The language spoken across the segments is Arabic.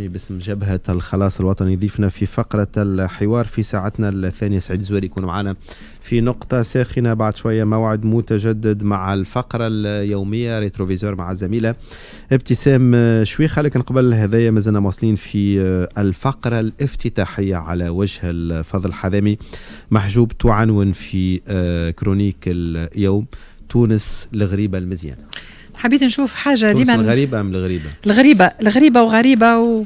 الرسمي باسم جبهة الخلاص الوطني ضيفنا في فقرة الحوار في ساعتنا الثانية سعيد زوري يكون معنا في نقطة ساخنة بعد شوية موعد متجدد مع الفقرة اليومية ريتروفيزور مع الزميلة ابتسام شويخة لكن قبل هذايا مازلنا مواصلين في الفقرة الافتتاحية على وجه الفضل حذامي محجوب تعنون في كرونيك اليوم تونس الغريبة المزيانة حبيت نشوف حاجه ديما الغريبه ام الغريبه الغريبه الغريبه وغريبه و...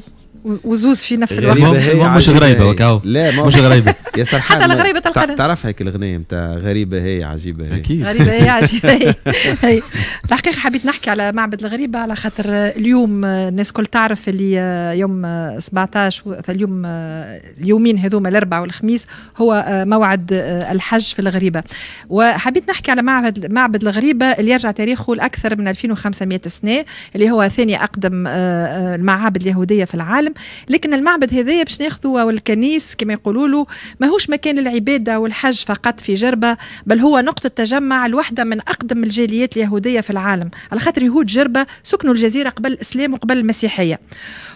وزوز في نفس يعني الوقت مش غريبه وكاو لا مش غريبه يا سرحان حتى الغريبه تلقى تعرف هيك الغنية نتاع غريبه هي عجيبه هي اكيد غريبه هي عجيبه هي, هي. الحقيقه حبيت نحكي على معبد الغريبه على خاطر اليوم الناس كل تعرف اللي يوم 17 اليوم اليومين هذوما الاربعاء والخميس هو موعد الحج في الغريبه وحبيت نحكي على معبد معبد الغريبه اللي يرجع تاريخه لاكثر من 2500 سنه اللي هو ثاني اقدم آه، آه، المعابد اليهوديه في العالم لكن المعبد هذايا باش او والكنيس كما يقولوا له ماهوش مكان العباده والحج فقط في جربه بل هو نقطه تجمع الوحده من اقدم الجاليات اليهوديه في العالم على خاطر يهود جربه سكنوا الجزيره قبل الاسلام وقبل المسيحيه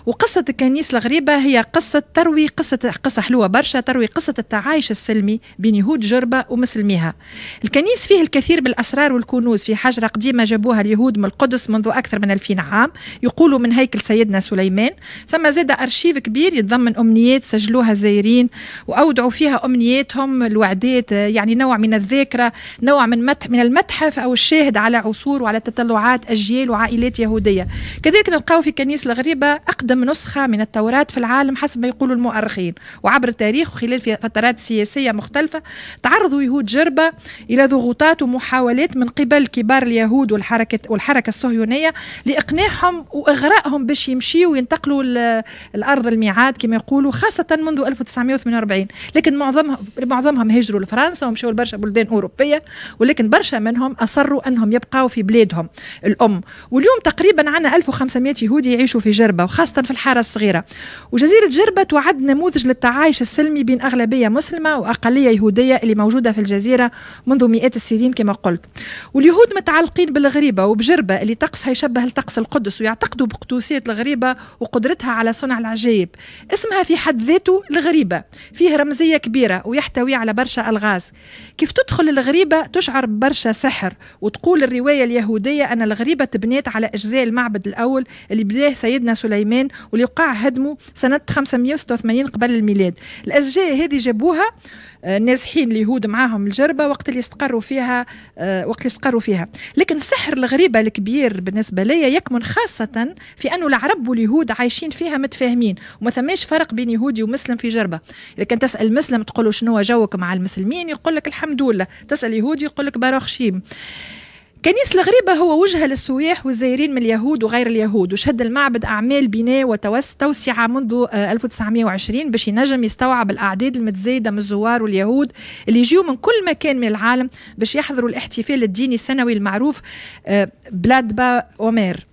وقصة الكنيس الغريبة هي قصة تروي قصة قصة حلوة برشا تروي قصة التعايش السلمي بين يهود جربة ومسلميها الكنيس فيه الكثير بالأسرار والكنوز في حجرة قديمة جابوها اليهود من القدس منذ أكثر من ألفين عام يقولوا من هيكل سيدنا سليمان ثم زاد أرشيف كبير يتضمن أمنيات سجلوها الزائرين وأودعوا فيها أمنياتهم الوعدات يعني نوع من الذاكرة نوع من متح من المتحف أو الشاهد على عصور وعلى تطلعات أجيال وعائلات يهودية كذلك نلقاو في كنيس الغريبة أقدم أهم نسخة من التوراة في العالم حسب ما يقول المؤرخين وعبر التاريخ وخلال فترات سياسية مختلفة تعرضوا يهود جربة إلى ضغوطات ومحاولات من قبل كبار اليهود والحركة, والحركة الصهيونية لإقناعهم وإغرائهم باش يمشيوا وينتقلوا الأرض الميعاد كما يقولوا خاصة منذ 1948 لكن معظمهم معظمهم هاجروا لفرنسا ومشوا لبرشا بلدان أوروبية ولكن برشا منهم أصروا أنهم يبقوا في بلادهم الأم واليوم تقريبا عندنا 1500 يهودي يعيشوا في جربة وخاصة في الحارة الصغيرة وجزيرة جربة تعد نموذج للتعايش السلمي بين أغلبية مسلمة وأقلية يهودية اللي موجودة في الجزيرة منذ مئات السنين كما قلت واليهود متعلقين بالغريبة وبجربة اللي طقسها يشبه الطقس القدس ويعتقدوا بقدوسية الغريبة وقدرتها على صنع العجائب اسمها في حد ذاته الغريبة فيه رمزية كبيرة ويحتوي على برشا ألغاز كيف تدخل الغريبة تشعر ببرشا سحر وتقول الرواية اليهودية أن الغريبة تبنيت على أجزاء المعبد الأول اللي بداه سيدنا سليمان واللي وقع هدمه سنة 586 قبل الميلاد الأسجاء هذه جابوها آه، نازحين اليهود معاهم الجربه وقت اللي استقروا فيها آه، وقت اللي استقروا فيها لكن السحر الغريبه الكبير بالنسبه لي يكمن خاصه في انه العرب واليهود عايشين فيها متفاهمين وما ثماش فرق بين يهودي ومسلم في جربه اذا كان تسال مسلم تقول له شنو جوك مع المسلمين يقول لك الحمد لله تسال يهودي يقول لك باروخ شيم كنيس الغريبة هو وجهة للسياح والزائرين من اليهود وغير اليهود وشهد المعبد أعمال بناء وتوسعة منذ 1920 آه، باش ينجم يستوعب الأعداد المتزايدة من الزوار واليهود اللي يجيو من كل مكان من العالم باش يحضروا الاحتفال الديني السنوي المعروف آه، بلاد با أومير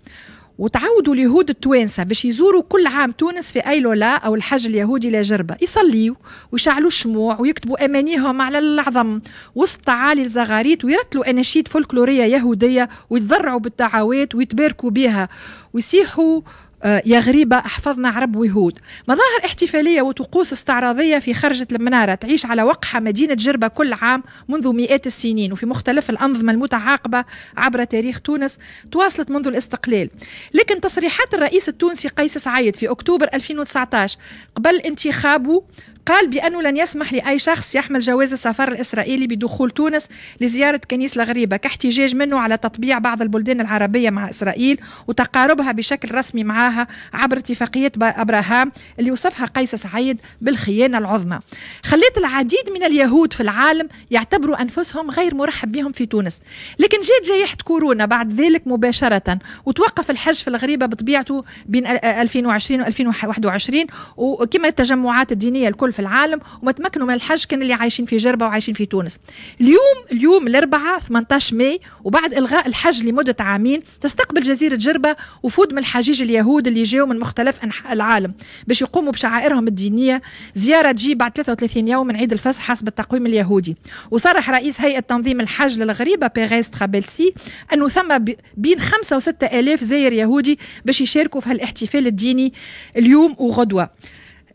وتعودوا اليهود التوانسه باش يزوروا كل عام تونس في ايلولا او الحج اليهودي لجربه يصليوا ويشعلوا الشموع ويكتبوا امانيهم على العظم وسط تعالي الزغاريت ويرتلوا اناشيد فولكلوريه يهوديه ويتضرعوا بالدعوات ويتباركوا بها ويسيحوا آه، يا غريبة أحفظنا عرب ويهود مظاهر احتفالية وطقوس استعراضية في خرجة المنارة تعيش على وقحة مدينة جربة كل عام منذ مئات السنين وفي مختلف الأنظمة المتعاقبة عبر تاريخ تونس تواصلت منذ الاستقلال لكن تصريحات الرئيس التونسي قيس سعيد في أكتوبر 2019 قبل انتخابه قال بأنه لن يسمح لأي شخص يحمل جواز السفر الإسرائيلي بدخول تونس لزيارة كنيس الغريبة كاحتجاج منه على تطبيع بعض البلدان العربية مع إسرائيل وتقاربها بشكل رسمي معها عبر اتفاقية أبراهام اللي وصفها قيس سعيد بالخيانة العظمى خليت العديد من اليهود في العالم يعتبروا أنفسهم غير مرحب بهم في تونس لكن جات جائحة كورونا بعد ذلك مباشرة وتوقف الحج في الغريبة بطبيعته بين 2020 و 2021 وكما التجمعات الدينية الكل في العالم وما تمكنوا من الحج كان اللي عايشين في جربة وعايشين في تونس اليوم اليوم الأربعاء 18 ماي وبعد إلغاء الحج لمدة عامين تستقبل جزيرة جربة وفود من الحجيج اليهود اللي جاوا من مختلف أنحاء العالم باش يقوموا بشعائرهم الدينية زيارة تجي بعد 33 يوم من عيد الفصح حسب التقويم اليهودي وصرح رئيس هيئة تنظيم الحج للغريبة بيغيس تخابلسي أنه ثم بين 5 و آلاف زائر يهودي باش يشاركوا في هالاحتفال الديني اليوم وغدوة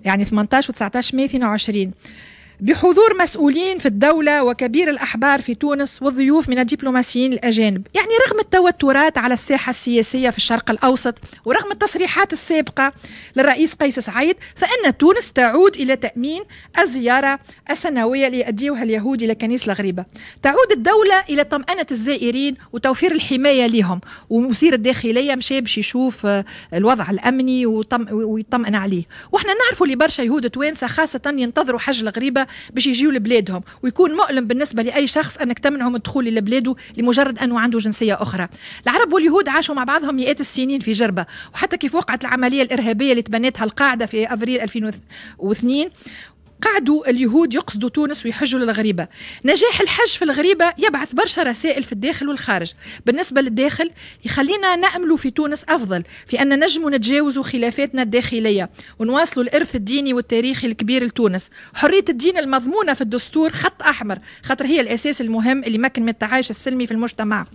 يعني 18 و19 مي 22 بحضور مسؤولين في الدولة وكبير الأحبار في تونس والضيوف من الدبلوماسيين الأجانب يعني رغم التوترات على الساحة السياسية في الشرق الأوسط ورغم التصريحات السابقة للرئيس قيس سعيد فإن تونس تعود إلى تأمين الزيارة السنوية اللي يأديوها اليهود إلى كنيسة الغريبة تعود الدولة إلى طمأنة الزائرين وتوفير الحماية لهم ومسير الداخلية مشى باش يشوف آه، الوضع الأمني ويطمئن عليه وإحنا نعرفوا اللي برشا يهود توانسة خاصة ينتظروا حج الغريبة باش يجيو لبلادهم ويكون مؤلم بالنسبه لاي شخص انك تمنعهم الدخول لبلاده لمجرد انه عنده جنسيه اخرى العرب واليهود عاشوا مع بعضهم مئات السنين في جربه وحتى كيف وقعت العمليه الارهابيه اللي تبنتها القاعده في افريل 2002 قعدوا اليهود يقصدوا تونس ويحجوا للغريبة نجاح الحج في الغريبة يبعث برشا رسائل في الداخل والخارج بالنسبة للداخل يخلينا نأملوا في تونس أفضل في أن نجم نتجاوزوا خلافاتنا الداخلية ونواصلوا الإرث الديني والتاريخي الكبير لتونس حرية الدين المضمونة في الدستور خط أحمر خاطر هي الأساس المهم اللي مكن من التعايش السلمي في المجتمع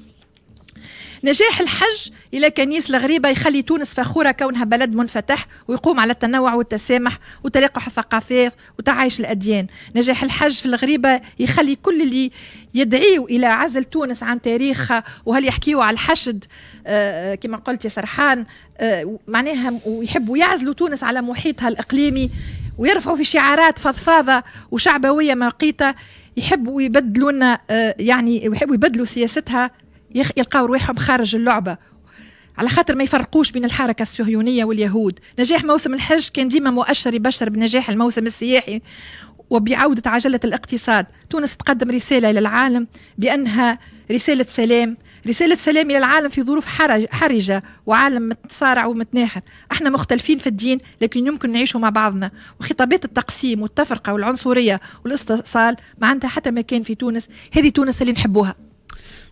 نجاح الحج إلى كنيس الغريبة يخلي تونس فخورة كونها بلد منفتح ويقوم على التنوع والتسامح وتلاقح الثقافات وتعايش الأديان نجاح الحج في الغريبة يخلي كل اللي يدعيوا إلى عزل تونس عن تاريخها وهل يحكيوا على الحشد آه، آه، كما قلت يا سرحان آه، معناها ويحبوا يعزلوا تونس على محيطها الإقليمي ويرفعوا في شعارات فضفاضة وشعبوية مقيتة يحبوا يبدلونا يعني يحبوا يبدلوا سياستها يلقاو رواحهم خارج اللعبه على خاطر ما يفرقوش بين الحركة الصهيونية واليهود نجاح موسم الحج كان ديما مؤشر يبشر بنجاح الموسم السياحي وبعودة عجلة الاقتصاد تونس تقدم رسالة إلى العالم بأنها رسالة سلام رسالة سلام إلى العالم في ظروف حرجة وعالم متصارع ومتناحر احنا مختلفين في الدين لكن يمكن نعيشوا مع بعضنا وخطابات التقسيم والتفرقة والعنصرية والاستئصال ما عندها حتى مكان في تونس هذه تونس اللي نحبوها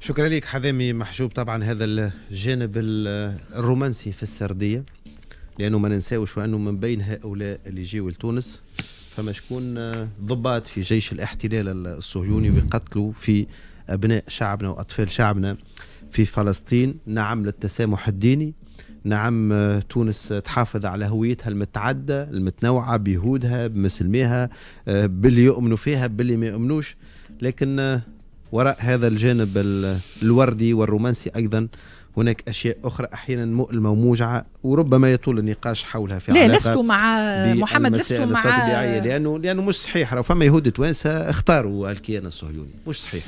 شكرا لك حذامي محجوب طبعا هذا الجانب الرومانسي في السرديه لانه ما ننساوش وانه من بين هؤلاء اللي جيوا لتونس فما شكون ضباط في جيش الاحتلال الصهيوني ويقتلوا في ابناء شعبنا واطفال شعبنا في فلسطين نعم للتسامح الديني نعم تونس تحافظ على هويتها المتعدة المتنوعة بيهودها بمسلميها آه، باللي يؤمنوا فيها باللي ما يؤمنوش لكن وراء هذا الجانب الوردي والرومانسي أيضا هناك اشياء اخرى احيانا مؤلمه وموجعه وربما يطول النقاش حولها في لا لست مع محمد لست مع لانه لانه مش صحيح راه فما يهود توانسه اختاروا الكيان الصهيوني مش صحيح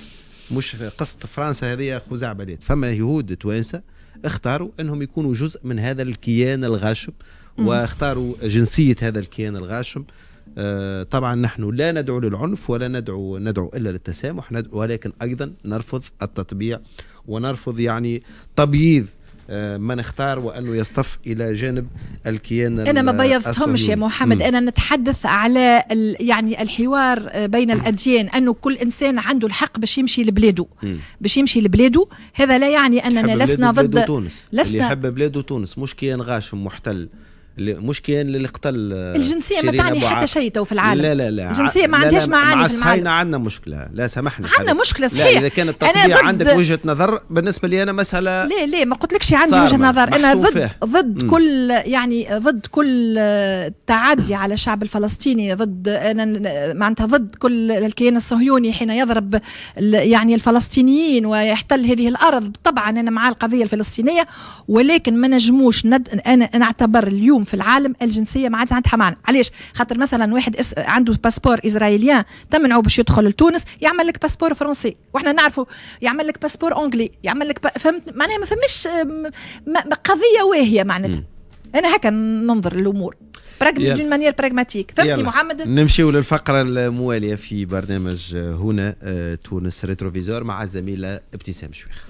مش قصه فرنسا هذه خزعبلات فما يهود توانسه اختاروا انهم يكونوا جزء من هذا الكيان الغاشم واختاروا جنسيه هذا الكيان الغاشم آه، طبعا نحن لا ندعو للعنف ولا ندعو ندعو الا للتسامح ولكن ايضا نرفض التطبيع ونرفض يعني تبييض آه، من اختار وانه يصطف الى جانب الكيان انا ما بيضتهمش يا محمد م. انا نتحدث على يعني الحوار آه، بين الاديان انه كل انسان عنده الحق باش يمشي لبلاده باش يمشي لبلاده هذا لا يعني اننا لسنا ضد تونس لسنا اللي يحب بلاده تونس مش كيان غاشم محتل مش كان اللي قتل آه، الجنسيه ما تعني حتى شيء تو في العالم لا لا لا الجنسيه ما عندهاش معاني في العالم عندنا مشكله لا سامحنا عندنا مشكله صحيح لا اذا كانت التطبيع عندك وجهه نظر بالنسبه لي انا مساله لا لا ما قلتلكش عندي وجهه نظر انا ضد فيه. ضد م. كل يعني ضد كل آه، تعدي على الشعب الفلسطيني ضد انا معناتها ضد كل الكيان الصهيوني حين يضرب يعني الفلسطينيين ويحتل هذه الارض طبعا انا مع القضيه الفلسطينيه ولكن ما نجموش ند... انا نعتبر اليوم في العالم الجنسيه ما عاد عندها معنى علاش خاطر مثلا واحد اس... عنده باسبور اسرائيليان تمنعه باش يدخل لتونس يعمل لك باسبور فرنسي واحنا نعرفوا يعمل لك باسبور انجلي يعمل لك ب... فهمت معناها ما فماش م... قضيه واهيه معناتها انا هكا ننظر للامور دون مانيير براغماتيك فهمتني محمد نمشيو للفقره المواليه في برنامج آه، هنا آه، تونس ريتروفيزور مع الزميله ابتسام شويخ